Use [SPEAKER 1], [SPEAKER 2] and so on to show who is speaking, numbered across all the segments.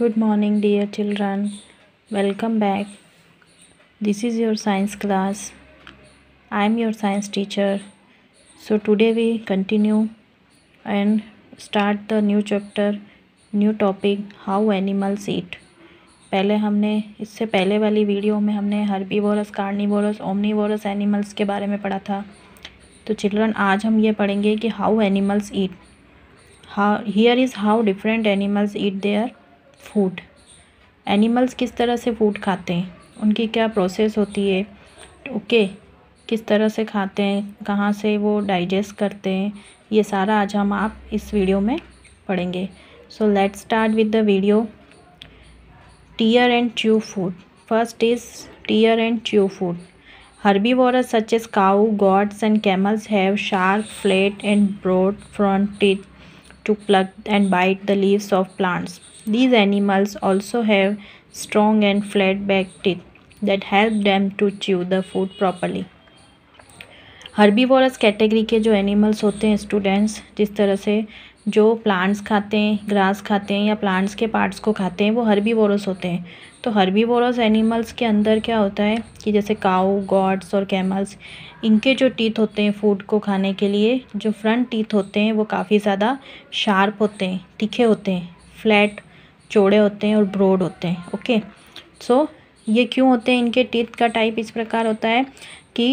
[SPEAKER 1] Good morning dear children welcome back this is your science class I am your science teacher so today we continue and start the new chapter new topic how animals eat पहले हमने इससे पहले वाली video में हमने बोरस carnivorous omnivorous animals के बारे में पढ़ा था तो चिल्ड्रन आज हम ये पढ़ेंगे कि how animals eat how here is how different animals eat their food animals किस तरह से फूड खाते हैं उनकी क्या प्रोसेस होती है ओके किस तरह से खाते हैं कहाँ से वो डाइजेस्ट करते हैं ये सारा आज हम आप इस वीडियो में पढ़ेंगे so let start with the video tear and chew food first is tear and chew food herbivores such cow, goats and camels have sharp, flat and broad front to pluck and bite the the of plants These animals also have strong and flat back teeth that help them to chew the food properly. Herbivorous category के जो animals होते हैं students जिस तरह से जो plants खाते हैं ग्रास खाते हैं या प्लांट्स के पार्ट्स को खाते हैं वो हर्बीवोरस होते हैं तो हर्बीवोरस एनिमल्स के अंदर क्या होता है कि जैसे काऊ गॉड्स और कैमल्स इनके जो टीथ होते हैं फूड को खाने के लिए जो फ्रंट टीथ होते हैं वो काफ़ी ज़्यादा शार्प होते हैं तीखे होते हैं फ्लैट चौड़े होते हैं और ब्रॉड होते हैं ओके सो so, ये क्यों होते हैं इनके टीथ का टाइप इस प्रकार होता है कि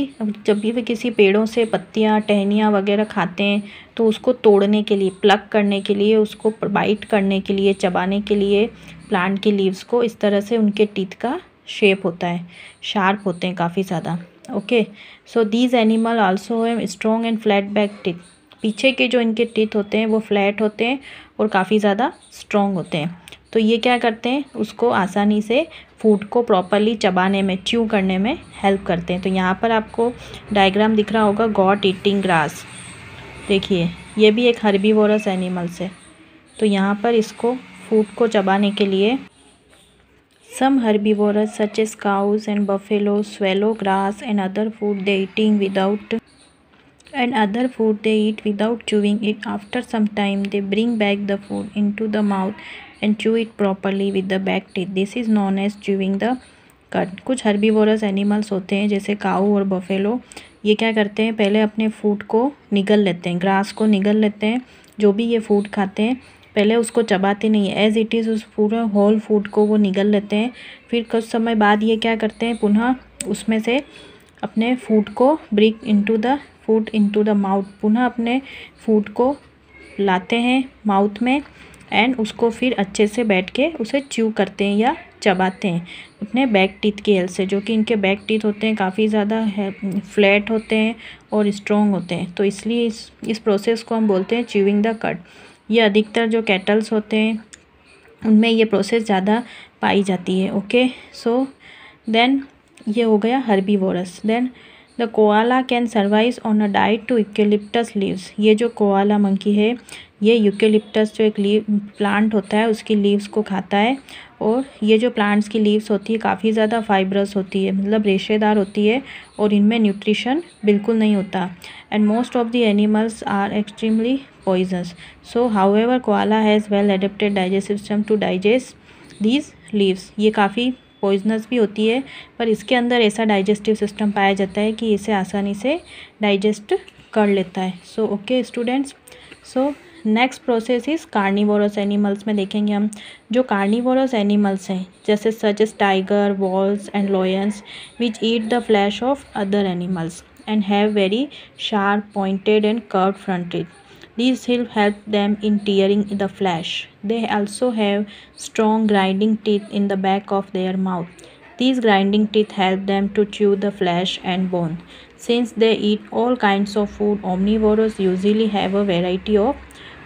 [SPEAKER 1] जब भी वे किसी पेड़ों से पत्तियाँ टहनियाँ वगैरह खाते हैं तो उसको तोड़ने के लिए प्लग करने के लिए उसको बाइट करने के लिए चबाने के लिए प्लांट के लीव्स को इस तरह से उनके टीथ का शेप होता है शार्प होते हैं काफ़ी ज़्यादा okay so these animal also है strong and flat back teeth पीछे के जो इनके टीथ होते हैं वो फ्लैट होते हैं और काफ़ी ज़्यादा स्ट्रॉन्ग होते हैं तो ये क्या करते हैं उसको आसानी से फूड को प्रॉपरली चबाने में च्यू करने में हेल्प करते हैं तो यहाँ पर आपको डायग्राम दिख रहा होगा गॉट ईटिंग ग्रास देखिए ये भी एक हरबी एनिमल्स है तो यहाँ पर इसको फूड को चबाने के लिए some herbivores such as cows and buffalo swallow grass and other food they eating without and other food they eat without chewing it after some time they bring back the food into the mouth and chew it properly with the back teeth. This is known as chewing the cud कुछ herbivorous animals होते हैं जैसे काऊ और buffalo ये क्या करते हैं पहले अपने फूड को निगल लेते हैं ग्रास को निगल लेते हैं जो भी ये फूड खाते हैं पहले उसको चबाते नहीं है एज़ इट इज़ उस पूरा होल फूड को वो निगल लेते हैं फिर कुछ समय बाद ये क्या करते हैं पुनः उसमें से अपने फूड को bring into the food into the mouth पुनः अपने फूड को लाते हैं माउथ में एंड उसको फिर अच्छे से बैठ के उसे च्यू करते हैं या चबाते हैं अपने बैक टीथ की हेल्प से जो कि इनके बैक टीथ होते हैं काफ़ी ज़्यादा फ्लैट होते हैं और स्ट्रॉन्ग होते हैं तो इसलिए इस इस प्रोसेस को हम बोलते हैं च्यूइंग द कट ये अधिकतर जो कैटल्स होते हैं उनमें ये प्रोसेस ज़्यादा पाई जाती है ओके सो देन ये हो गया herbivores then the koala can survive on a diet to eucalyptus leaves ये जो कोआला मंकी है ये यूकेलिप्टस जो एक लीव प्लांट होता है उसकी लीव्स को खाता है और ये जो प्लांट्स की लीव्स होती है काफ़ी ज़्यादा फाइब्रस होती है मतलब रेशेदार होती है और इनमें न्यूट्रिशन बिल्कुल नहीं होता and most of the animals are extremely poisonous so however koala has well adapted digestive system to digest these leaves ये काफ़ी पॉइजनस भी होती है पर इसके अंदर ऐसा डाइजेस्टिव सिस्टम पाया जाता है कि इसे आसानी से डाइजेस्ट कर लेता है so okay students so next process is carnivorous animals में देखेंगे हम जो कार्निवोरस एनिमल्स हैं जैसे such as tiger wolves and lions which eat the flesh of other animals and have very sharp pointed and curve fronted These help help them in tearing the flesh. They also have strong grinding teeth in the back of their mouth. These grinding teeth help them to chew the flesh and bone. Since they eat all kinds of food, omnivores usually have a variety of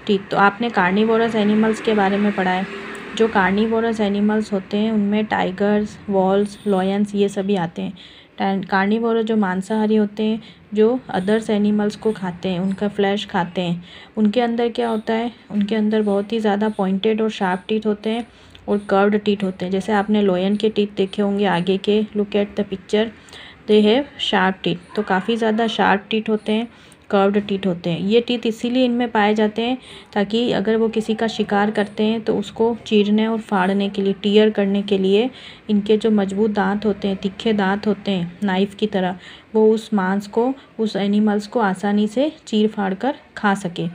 [SPEAKER 1] teeth. to aapne carnivorous animals ke bare mein padha hai जो carnivorous animals होते हैं उनमें tigers walls lions ये सभी आते हैं carnivore जो मांसाहारी होते हैं जो अदर्स एनिमल्स को खाते हैं उनका फ्लैश खाते हैं उनके अंदर क्या होता है उनके अंदर बहुत ही ज़्यादा पॉइंटेड और शार्प टीथ होते हैं और कर्व्ड टीथ होते हैं जैसे आपने लोयन के टीथ देखे होंगे आगे के look at the picture they have sharp teeth तो काफ़ी ज़्यादा शार्प टीथ होते हैं कर्व्ड टीथ होते हैं ये टीथ इसीलिए इनमें पाए जाते हैं ताकि अगर वो किसी का शिकार करते हैं तो उसको चीरने और फाड़ने के लिए टीयर करने के लिए इनके जो मजबूत दांत होते हैं तिखे दांत होते हैं नाइफ़ की तरह वो उस मांस को उस एनिमल्स को आसानी से चीर फाड़ कर खा सके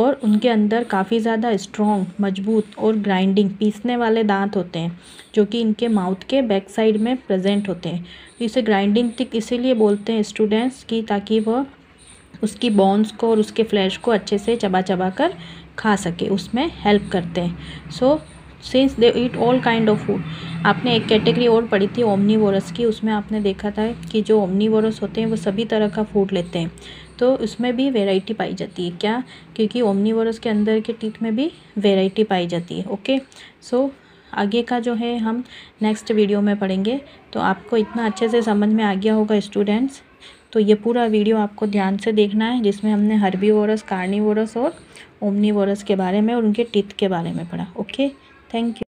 [SPEAKER 1] और उनके अंदर काफ़ी ज़्यादा स्ट्रॉन्ग मजबूत और ग्राइंडिंग पीसने वाले दांत होते हैं जो कि इनके माउथ के बैक साइड में प्रेजेंट होते हैं इसे ग्राइंडिंग टिक इसीलिए बोलते हैं स्टूडेंट्स की ताकि वह उसकी बोन्स को और उसके फ्लैश को अच्छे से चबा चबा कर खा सके उसमें हेल्प करते हैं so since they eat all kind of food आपने एक कैटेगरी और पढ़ी थी ओमनीवोरस की उसमें आपने देखा था कि जो ओमनीवोरस होते हैं वो सभी तरह का फूड लेते हैं तो उसमें भी वेराइटी पाई जाती है क्या क्योंकि ओमनीवोरस के अंदर के टीथ में भी वेराइटी पाई जाती है ओके सो so, आगे का जो है हम नेक्स्ट वीडियो में पढ़ेंगे तो आपको इतना अच्छे से समझ में आ गया होगा स्टूडेंट्स तो ये पूरा वीडियो आपको ध्यान से देखना है जिसमें हमने हर्बीवोरस वोरस और वोरस के बारे में और उनके टिथ के बारे में पढ़ा ओके थैंक यू